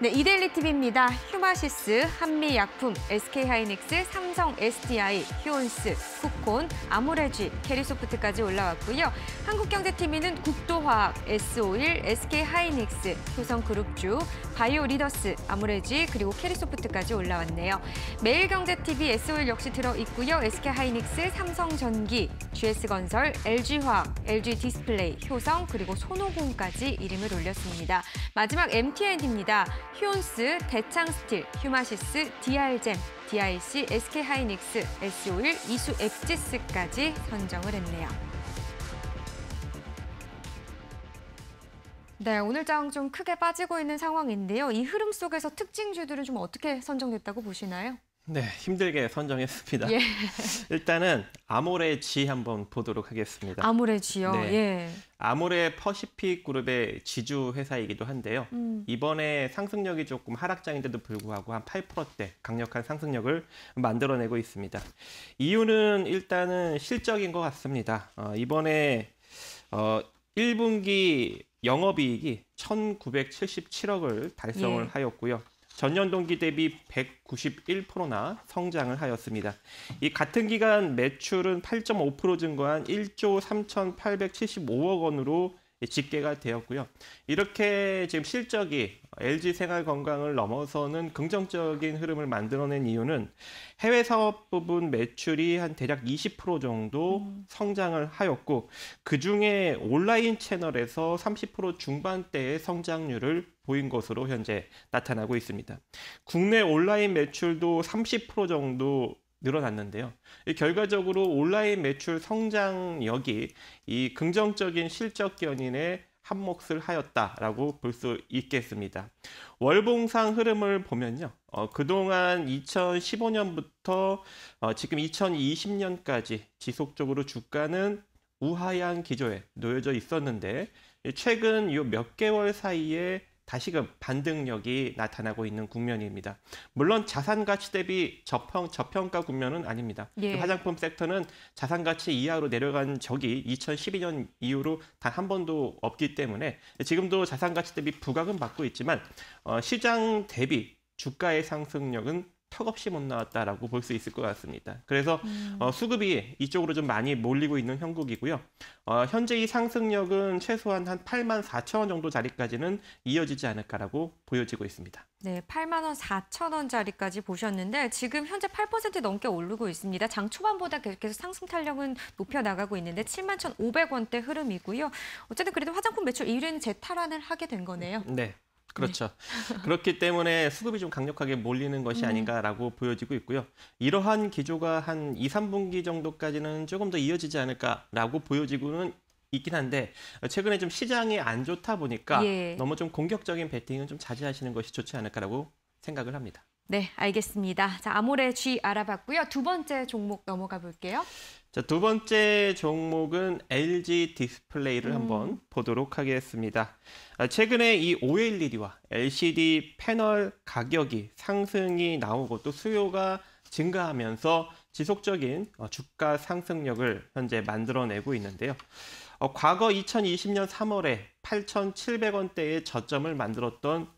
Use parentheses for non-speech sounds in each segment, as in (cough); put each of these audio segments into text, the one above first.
네, 이데일리 TV입니다. 휴마시스, 한미약품, SK하이닉스, 삼성 SDI, 휴온스, 쿠콘, 아모레지, 캐리소프트까지 올라왔고요. 한국경제TV는 국도화학, s o 1 SK하이닉스, 효성그룹주, 바이오리더스, 아모레지 그리고 캐리소프트까지 올라왔네요. 매일경제TV S-오일 역시 들어있고요. SK하이닉스, 삼성전기, GS건설, LG화학, LG디스플레이, 효성 그리고 소노공까지 이름을 올렸습니다. 마지막 MT&D입니다. 휴온스, 대창스틸, 휴마시스, DR젠, DIC, SK하이닉스, S-오일, 이수엑지스까지 선정을 했네요. 네, 오늘장 좀 크게 빠지고 있는 상황인데요. 이 흐름 속에서 특징주들은 좀 어떻게 선정됐다고 보시나요? 네, 힘들게 선정했습니다. 예. (laughs) 일단은 아모레 G 한번 보도록 하겠습니다. 아모레 G요? 네. 예. 아모레 퍼시픽 그룹의 지주 회사이기도 한데요. 음. 이번에 상승력이 조금 하락장인데도 불구하고 한 8%대 강력한 상승력을 만들어내고 있습니다. 이유는 일단은 실적인 것 같습니다. 어, 이번에 어, 1분기 영업이익이 1,977억을 달성을 예. 하였고요. 전년 동기 대비 191%나 성장을 하였습니다. 이 같은 기간 매출은 8.5% 증가한 1조 3,875억 원으로 예, 집계가 되었고요. 이렇게 지금 실적이 LG 생활건강을 넘어서는 긍정적인 흐름을 만들어낸 이유는 해외 사업 부분 매출이 한 대략 20% 정도 음. 성장을 하였고 그 중에 온라인 채널에서 30% 중반대의 성장률을 보인 것으로 현재 나타나고 있습니다. 국내 온라인 매출도 30% 정도 늘어났는데요. 결과적으로 온라인 매출 성장력이 이 긍정적인 실적 견인에 한몫을 하였다라고 볼 수 있겠습니다. 월봉상 흐름을 보면요. 어, 그동안 2015년부터 어, 지금 2020년까지 지속적으로 주가는 우하향 기조에 놓여져 있었는데 최근 요 몇 개월 사이에 다시금 반등력이 나타나고 있는 국면입니다. 물론 자산 가치 대비 저평 저평가 국면은 아닙니다. 예. 그 화장품 섹터는 자산 가치 이하로 내려간 적이 2012년 이후로 단 한 번도 없기 때문에 지금도 자산 가치 대비 부각은 받고 있지만 어, 시장 대비 주가의 상승력은 턱없이 못 나왔다라고 볼 수 있을 것 같습니다. 그래서 음. 어, 수급이 이쪽으로 좀 많이 몰리고 있는 형국이고요. 어, 현재 이 상승력은 최소한 한 8만 4천 원 정도 자리까지는 이어지지 않을까라고 보여지고 있습니다. 네, 8만 원 4천 원 자리까지 보셨는데 지금 현재 8% 넘게 오르고 있습니다. 장 초반보다 계속해서 상승 탄력은 높여 나가고 있는데 7만 1,500원대 흐름이고요. 어쨌든 그래도 화장품 매출 1위는 재탈환을 하게 된 거네요. 네, 네. 그렇죠. 그렇기 때문에 수급이 좀 강력하게 몰리는 것이 음. 아닌가라고 보여지고 있고요. 이러한 기조가 한 2, 3분기 정도까지는 조금 더 이어지지 않을까라고 보여지고는 있긴 한데 최근에 좀 시장이 안 좋다 보니까 예. 너무 좀 공격적인 베팅은 좀 자제하시는 것이 좋지 않을까라고 생각을 합니다. 네, 알겠습니다. 자, 아모레 G 알아봤고요. 두 번째 종목 넘어가 볼게요. 자, 두 번째 종목은 LG 디스플레이를 음. 한번 보도록 하겠습니다. 아, 최근에 이 OLED와 LCD 패널 가격이 상승이 나오고 또 수요가 증가하면서 지속적인 어, 주가 상승력을 현재 만들어내고 있는데요. 어, 과거 2020년 3월에 8,700원대의 저점을 만들었던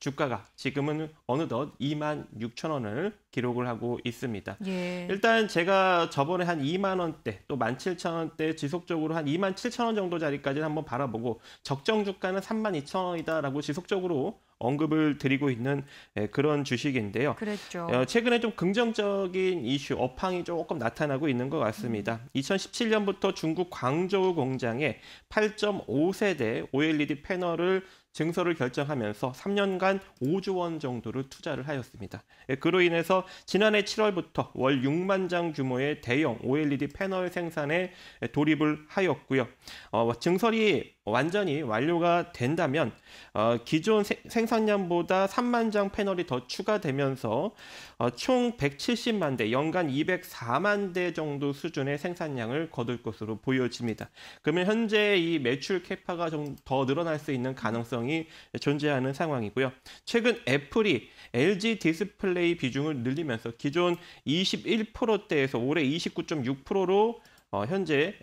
주가가 지금은 어느덧 2만 6천 원을 기록을 하고 있습니다. 예. 일단 제가 저번에 한 2만 원대 또 1만 7천 원대 지속적으로 한 2만 7천 원 정도 자리까지 한번 바라보고 적정 주가는 3만 2천 원이다라고 지속적으로 언급을 드리고 있는 예, 그런 주식인데요. 그랬죠. 어, 최근에 좀 긍정적인 이슈, 업황이 조금 나타나고 있는 것 같습니다. 2017년부터 음. 중국 광저우 공장에 8.5세대 OLED 패널을 증설을 결정하면서 3년간 5조 원 정도를 투자를 하였습니다. 예, 그로 인해서 지난해 7월부터 월 6만 장 규모의 대형 OLED 패널 생산에 돌입을 하였고요. 어, 증설이 완전히 완료가 된다면 어, 기존 세, 생산량보다 3만 장 패널이 더 추가되면서 어, 총 170만 대, 연간 204만 대 정도 수준의 생산량을 거둘 것으로 보여집니다. 그러면 현재 이 매출 캐파가 좀 더 늘어날 수 있는 가능성 가능성이 존재하는 상황이고요. 최근 애플이 LG 디스플레이 비중을 늘리면서 기존 21%대에서 올해 29.6%로 어, 현재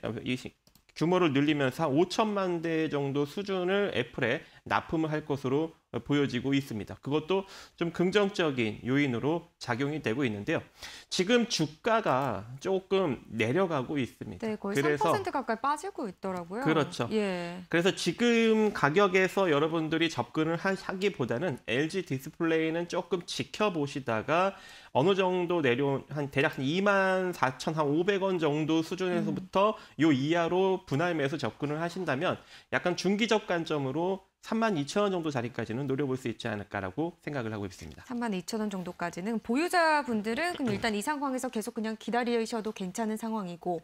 규모를 늘리면서 5천만 대 정도 수준을 애플에 납품을 할 것으로 보여지고 있습니다. 그것도 좀 긍정적인 요인으로 작용이 되고 있는데요. 지금 주가가 조금 내려가고 있습니다. 네, 거의 그래서, 3% 가까이 빠지고 있더라고요. 그렇죠. 예. 그래서 지금 가격에서 여러분들이 접근을 하기보다는 LG 디스플레이는 조금 지켜보시다가 어느 정도 내려온 한 대략 한 2만 4천 한 500원 정도 수준에서부터 음. 요 이하로 분할 매수 접근을 하신다면 약간 중기적 관점으로 3만 2천 원 정도 자리까지는 노려볼 수 있지 않을까라고 생각을 하고 있습니다. 3만 2천 원 정도까지는 보유자분들은 그럼 일단 이 상황에서 계속 그냥 기다리셔도 괜찮은 상황이고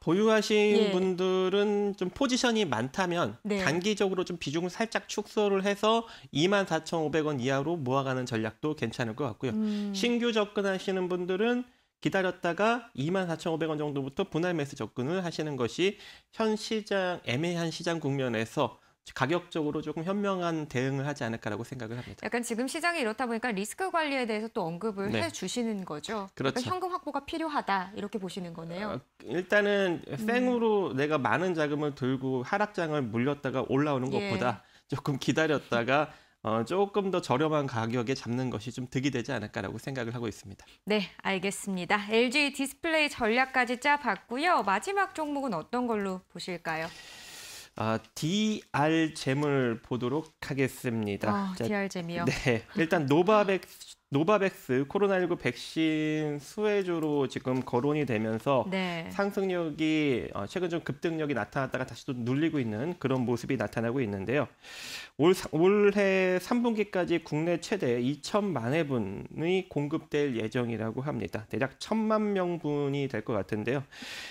보유하신 예. 분들은 좀 포지션이 많다면 네. 단기적으로 좀 비중을 살짝 축소를 해서 2만 4,500원 이하로 모아가는 전략도 괜찮을 것 같고요. 음. 신규 접근하시는 분들은 기다렸다가 24,500원 정도부터 분할 매수 접근을 하시는 것이 현 시장 애매한 시장 국면에서 가격적으로 조금 현명한 대응을 하지 않을까라고 생각을 합니다. 약간 지금 시장이 이렇다 보니까 리스크 관리에 대해서 또 언급을 네. 해주시는 거죠. 그렇죠. 현금 확보가 필요하다 이렇게 보시는 거네요. 아, 일단은 생으로 음. 내가 많은 자금을 들고 하락장을 물렸다가 올라오는 예. 것보다 예. 조금 기다렸다가 어, 조금 더 저렴한 가격에 잡는 것이 좀 득이 되지 않을까라고 생각을 하고 있습니다. 네, 알겠습니다. LG 디스플레이 전략까지 짜봤고요. 마지막 종목은 어떤 걸로 보실까요? 아, 어, DR 잼을 보도록 하겠습니다. 아, 어, DR 잼이요? 네. 일단 노바백 노바백스 코로나19 백신 수혜주로 지금 거론이 되면서 네. 상승력이 어, 최근 좀 급등력이 나타났다가 다시 또 눌리고 있는 그런 모습이 나타나고 있는데요. 올, 올해 3분기까지 국내 최대 2천만 회분이 공급될 예정이라고 합니다. 대략 1천만 명분이 될 것 같은데요.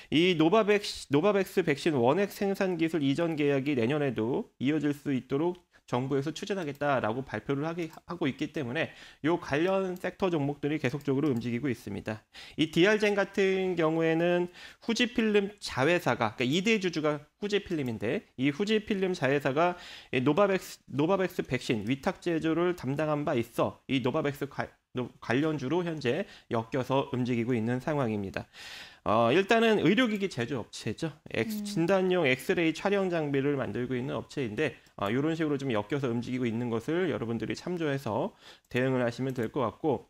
이 노바백, 스 노바백스 백신 원액 생산 기술 이전 계약이 내년에도 이어질 수 있도록 정부에서 추진하겠다라고 발표를 하기, 하고 있기 때문에 요 관련 섹터 종목들이 계속적으로 움직이고 있습니다. 이 DR젠 같은 경우에는 후지필름 자회사가 그러니까 2대 주주가 후지필름인데 이 후지필름 자회사가 노바백스 노바백스 백신 위탁 제조를 담당한 바 있어 이 노바백스 관, 관련주로 현재 엮여서 움직이고 있는 상황입니다. 어, 일단은 의료기기 제조업체죠. 엑 음. 진단용 엑스레이 촬영 장비를 만들고 있는 업체인데 아, 어, 이런 식으로 좀 엮여서 움직이고 있는 것을 여러분들이 참조해서 대응을 하시면 될 것 같고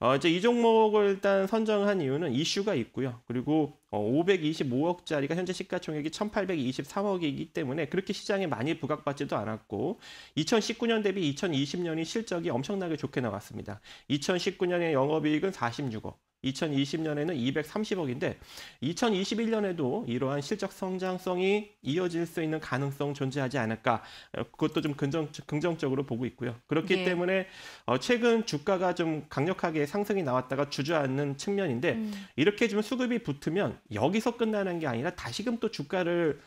어, 이제 이 종목을 일단 선정한 이유는 이슈가 있고요. 그리고 어, 525억짜리가 현재 시가총액이 1,823억이기 때문에 그렇게 시장에 많이 부각받지도 않았고 2019년 대비 2020년이 실적이 엄청나게 좋게 나왔습니다. 2019년에 영업이익은 46억, 2020년에는 230억인데 2021년에도 이러한 실적 성장성이 이어질 수 있는 가능성 존재하지 않을까 어, 그것도 좀 긍정, 긍정적으로 보고 있고요. 그렇기 예. 때문에 어, 최근 주가가 좀 강력하게 상승이 나왔다가 주저앉는 측면인데 음. 이렇게 좀 수급이 붙으면 여기서 끝나는 게 아니라 다시금 또 주가를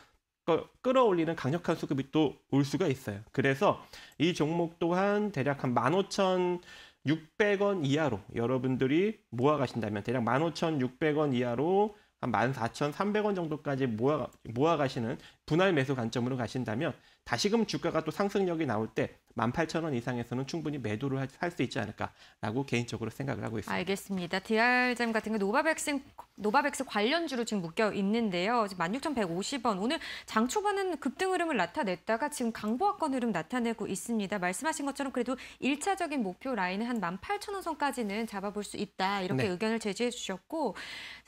끌어올리는 강력한 수급이 또 올 수가 있어요. 그래서 이 종목 또한 대략 한15,000 600원 이하로 여러분들이 모아 가신다면 대략 15,600원 이하로 한 14,300원 정도까지 모아 모아 가시는 분할 매수 관점으로 가신다면 다시금 주가가 또 상승력이 나올 때 18,000원 이상에서는 충분히 매도를 할 수 있지 않을까라고 개인적으로 생각을 하고 있습니다. 알겠습니다. DR잼 같은 거 노바백스, 노바백스 관련주로 지금 묶여 있는데요. 16,150원. 오늘 장 초반은 급등 흐름을 나타냈다가 지금 강보합권 흐름 나타내고 있습니다. 말씀하신 것처럼 그래도 1차적인 목표 라인은 한 18,000원 선까지는 잡아볼 수 있다. 이렇게 네. 의견을 제시해 주셨고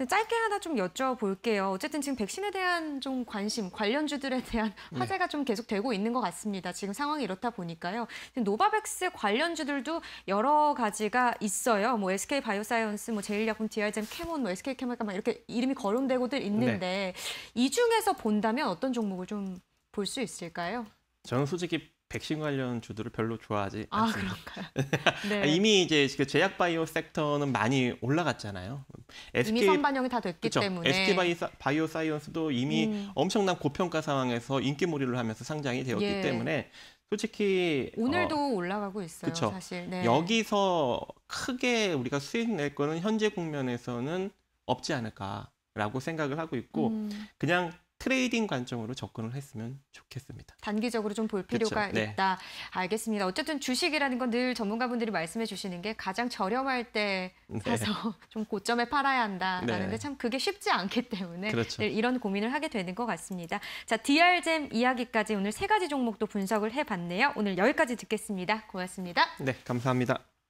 짧게 하나 좀 여쭤볼게요. 어쨌든 지금 백신에 대한 좀 관심, 관련주들에 대한 네. 화제가 네. 좀 계속되고 되고 있는 것 같습니다. 지금 상황이 이렇다 보니까요. 노바백스 관련주들도 여러 가지가 있어요. 뭐 SK 바이오사이언스, 뭐 제일약품, 디알젠, 캐몬, 뭐 SK 케미막 이렇게 이름이 거론되고들 있는데 네. 이 중에서 본다면 어떤 종목을 좀 볼 수 있을까요? 저는 솔직히 백신 관련 주들을 별로 좋아하지 아, 않습니다. (laughs) 아, 그런가요? 네. 이미 이제 그 제약 바이오 섹터는 많이 올라갔잖아요. SK, 이미 선반영이 다 됐기 그쵸? 때문에 SK 바이, 바이오 사이언스도 이미 음. 엄청난 고평가 상황에서 인기몰이를 하면서 상장이 되었기 예. 때문에 솔직히 오늘도 어, 올라가고 있어요. 그쵸? 사실 네. 여기서 크게 우리가 수익 낼 거는 현재 국면에서는 없지 않을까라고 생각을 하고 있고 음. 그냥 트레이딩 관점으로 접근을 했으면 좋겠습니다. 단기적으로 좀 볼 필요가 그쵸, 네. 있다. 알겠습니다. 어쨌든 주식이라는 건 늘 전문가분들이 말씀해 주시는 게 가장 저렴할 때 네. 사서 네. (laughs) 좀 고점에 팔아야 한다라는 네. 게참 그게 쉽지 않기 때문에 그렇죠. 이런 고민을 하게 되는 것 같습니다. 자, DR잼 이야기까지 오늘 세 가지 종목도 분석을 해봤네요. 오늘 여기까지 듣겠습니다. 고맙습니다. 네, 감사합니다.